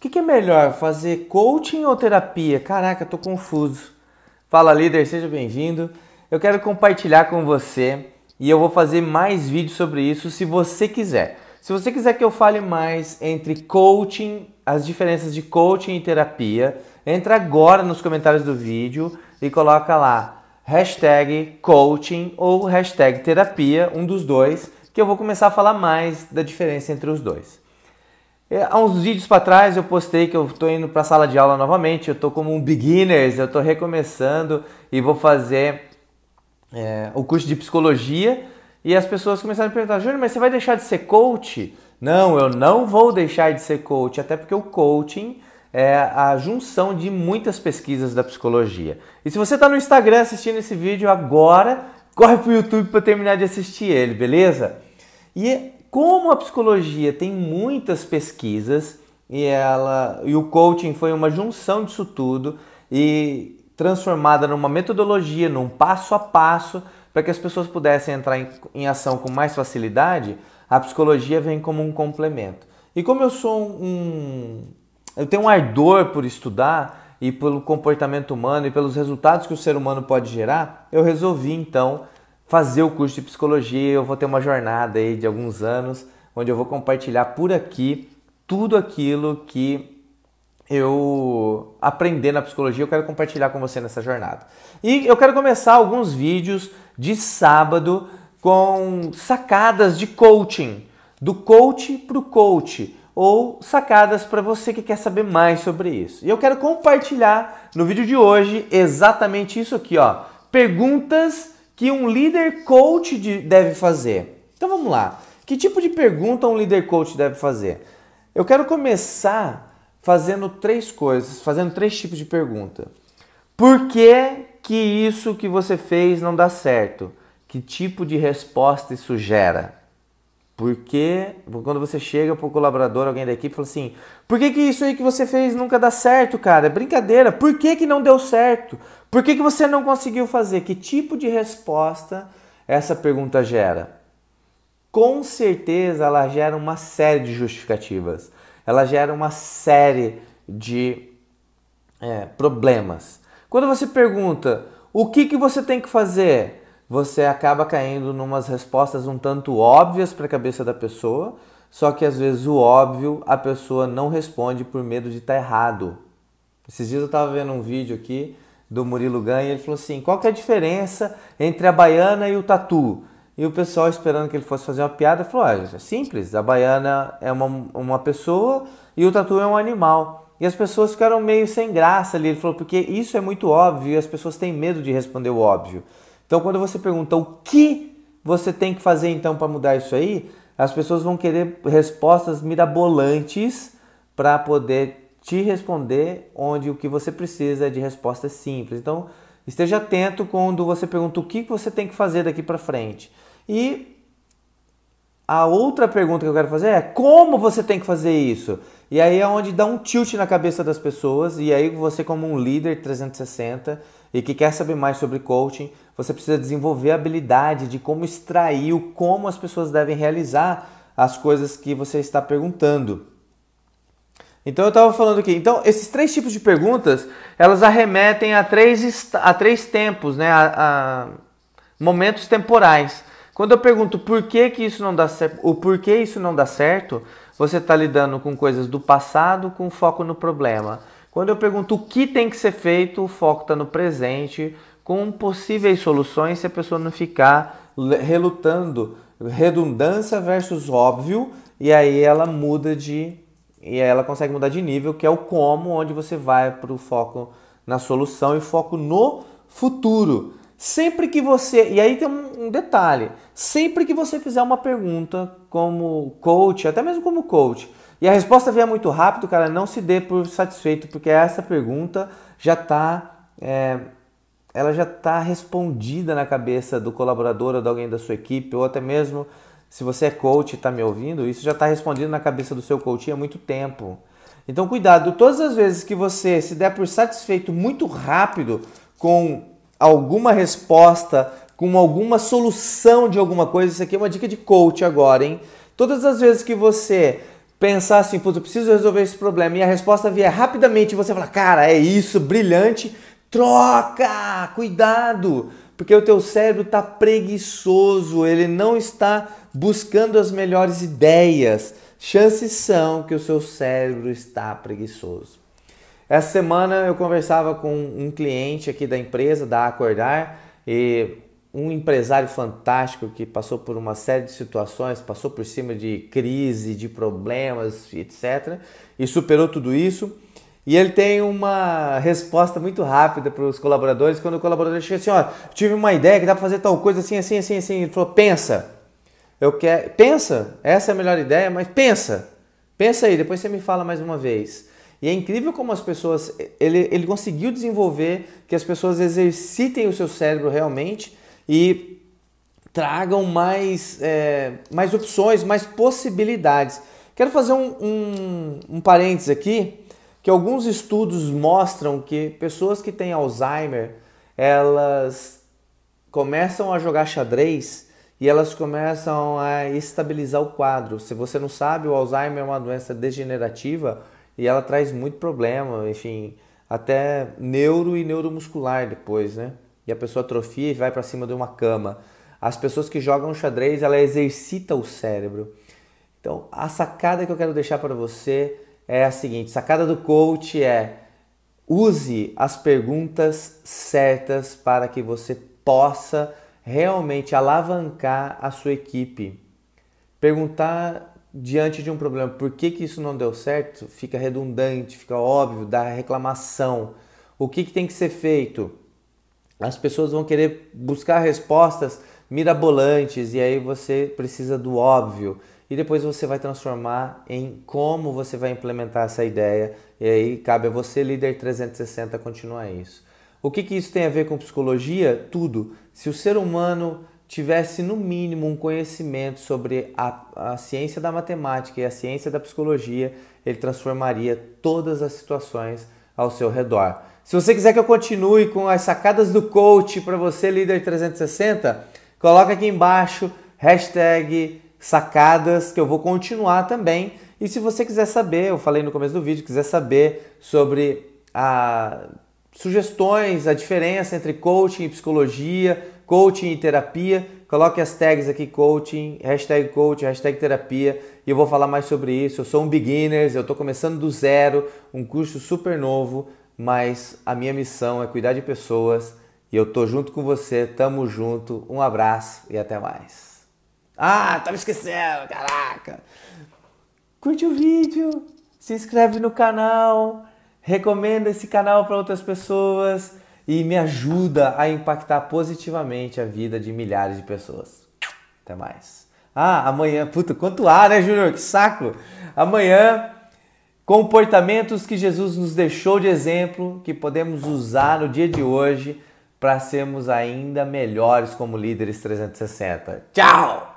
O que, que, é melhor, fazer coaching ou terapia? Caraca, tô confuso. Fala líder, seja bem-vindo. Eu quero compartilhar com você e eu vou fazer mais vídeos sobre isso se você quiser. Se você quiser que eu fale mais entre coaching, as diferenças de coaching e terapia, entra agora nos comentários do vídeo e coloca lá hashtag coaching ou hashtag terapia, um dos dois, que eu vou começar a falar mais da diferença entre os dois. É, há uns vídeos para trás eu postei que eu estou indo para a sala de aula novamente, eu estou como um beginners, eu estou recomeçando e vou fazer é, o curso de psicologia. E as pessoas começaram a perguntar, Júnior, mas você vai deixar de ser coach? Não, eu não vou deixar de ser coach, até porque o coaching é a junção de muitas pesquisas da psicologia. E se você está no Instagram assistindo esse vídeo agora, corre para o YouTube para terminar de assistir ele, beleza? E como a psicologia tem muitas pesquisas e ela e o coaching foi uma junção disso tudo e transformada numa metodologia, num passo a passo para que as pessoas pudessem entrar em, em, ação com mais facilidade, a psicologia vem como um complemento. E como eu sou um eu tenho um ardor por estudar e pelo comportamento humano e pelos resultados que o ser humano pode gerar, eu resolvi então fazer o curso de psicologia. Eu vou ter uma jornada aí de alguns anos onde eu vou compartilhar por aqui tudo aquilo que eu aprendi na psicologia, eu quero compartilhar com você nessa jornada. E eu quero começar alguns vídeos de sábado com sacadas de coaching, do coach para o coach, ou sacadas para você que quer saber mais sobre isso. E eu quero compartilhar no vídeo de hoje exatamente isso aqui, ó. Perguntas que um líder coach de, deve fazer? Então vamos lá. Que tipo de pergunta um líder coach deve fazer? Eu quero começar fazendo três coisas, fazendo três tipos de pergunta. Por que, que isso que você fez não dá certo? Que tipo de resposta isso gera? Porque quando você chega para o colaborador, alguém da equipe, fala assim: por que, que isso aí que você fez nunca dá certo, cara? É brincadeira. Por que, que não deu certo? Por que, que você não conseguiu fazer? Que tipo de resposta essa pergunta gera? Com certeza ela gera uma série de justificativas, ela gera uma série de é, problemas. Quando você pergunta o que, que você tem que fazer, você acaba caindo numas respostas um tanto óbvias para a cabeça da pessoa, só que às vezes o óbvio a pessoa não responde por medo de estar tá errado. Esses dias eu estava vendo um vídeo aqui do Murilo Ganha e ele falou assim: qual que é a diferença entre a baiana e o tatu? E o pessoal esperando que ele fosse fazer uma piada falou: ah, é simples, a baiana é uma, uma pessoa e o tatu é um animal. E as pessoas ficaram meio sem graça ali. Ele falou: porque isso é muito óbvio e as pessoas têm medo de responder o óbvio. Então, quando você pergunta o que você tem que fazer então para mudar isso aí, as pessoas vão querer respostas mirabolantes para poder te responder onde o que você precisa é de respostas simples. Então, esteja atento quando você pergunta o que você tem que fazer daqui para frente. E a outra pergunta que eu quero fazer é como você tem que fazer isso? E aí é onde dá um tilt na cabeça das pessoas, e aí você, como um líder 360, e que quer saber mais sobre coaching, você precisa desenvolver a habilidade de como extrair o como as pessoas devem realizar as coisas que você está perguntando. Então eu estava falando aqui. Então esses três tipos de perguntas, elas arremetem a três, a três tempos, né? A, a momentos temporais. Quando eu pergunto por que, que isso não dá certo, o porquê isso não dá certo, você está lidando com coisas do passado com foco no problema. Quando eu pergunto o que tem que ser feito, o foco está no presente, com possíveis soluções, se a pessoa não ficar relutando, redundância versus óbvio, e aí ela muda de. E ela consegue mudar de nível, que é o como, onde você vai para o foco na solução e foco no futuro. Sempre que você. E aí tem um detalhe: sempre que você fizer uma pergunta como coach, até mesmo como coach, e a resposta vem muito rápido, cara, não se dê por satisfeito, porque essa pergunta já está. É, ela já está respondida na cabeça do colaborador ou de alguém da sua equipe, ou até mesmo se você é coach e está me ouvindo, isso já está respondido na cabeça do seu coach há muito tempo. Então, cuidado, todas as vezes que você se der por satisfeito muito rápido com alguma resposta, com alguma solução de alguma coisa, isso aqui é uma dica de coach agora, hein? Todas as vezes que você pensar assim, putz, eu preciso resolver esse problema, e a resposta vier rapidamente e você fala, cara, é isso, brilhante, troca, cuidado, porque o teu cérebro está preguiçoso, ele não está buscando as melhores ideias. Chances são que o seu cérebro está preguiçoso. Essa semana eu conversava com um cliente aqui da empresa, da Acordar, e um empresário fantástico que passou por uma série de situações, passou por cima de crise, de problemas, etc. E superou tudo isso. E ele tem uma resposta muito rápida para os colaboradores. Quando o colaborador chega assim, ó, tive uma ideia que dá para fazer tal coisa assim, assim, assim, assim. Ele falou, pensa. Eu quero, pensa. Essa é a melhor ideia, mas pensa. Pensa aí, depois você me fala mais uma vez. E é incrível como as pessoas, ele, ele conseguiu desenvolver que as pessoas exercitem o seu cérebro realmente e tragam mais, é, mais opções, mais possibilidades. Quero fazer um, um, um parênteses aqui, que alguns estudos mostram que pessoas que têm Alzheimer, elas começam a jogar xadrez e elas começam a estabilizar o quadro. Se você não sabe, o Alzheimer é uma doença degenerativa e ela traz muito problema, enfim, até neuro e neuromuscular depois, né? e a pessoa atrofia e vai para cima de uma cama. As pessoas que jogam xadrez, ela exercita o cérebro. Então, a sacada que eu quero deixar para você é a seguinte: sacada do coach é use as perguntas certas para que você possa realmente alavancar a sua equipe. Perguntar diante de um problema por que, que isso não deu certo fica redundante, fica óbvio, dá reclamação. O que, que tem que ser feito? as pessoas vão querer buscar respostas mirabolantes e aí você precisa do óbvio e depois você vai transformar em como você vai implementar essa ideia e aí cabe a você líder 360 continuar isso. O que, que isso tem a ver com psicologia? Tudo. Se o ser humano tivesse no mínimo um conhecimento sobre a, a ciência da matemática e a ciência da psicologia, ele transformaria todas as situações ao seu redor. Se você quiser que eu continue com as sacadas do coach para você, líder 360, coloca aqui embaixo hashtag sacadas que eu vou continuar também. E se você quiser saber, eu falei no começo do vídeo, quiser saber sobre a ah, sugestões, a diferença entre coaching e psicologia, coaching e terapia, coloque as tags aqui coaching, hashtag coaching, hashtag terapia e eu vou falar mais sobre isso. Eu sou um beginner, eu estou começando do zero, um curso super novo mas a minha missão é cuidar de pessoas e eu tô junto com você, tamo junto, um abraço e até mais. Ah, tava esquecendo, caraca! Curte o vídeo, se inscreve no canal, recomenda esse canal para outras pessoas e me ajuda a impactar positivamente a vida de milhares de pessoas. Até mais. Ah, amanhã, puta, quanto ar, né, Júnior? Que saco! Amanhã comportamentos que Jesus nos deixou de exemplo, que podemos usar no dia de hoje para sermos ainda melhores como líderes 360. Tchau!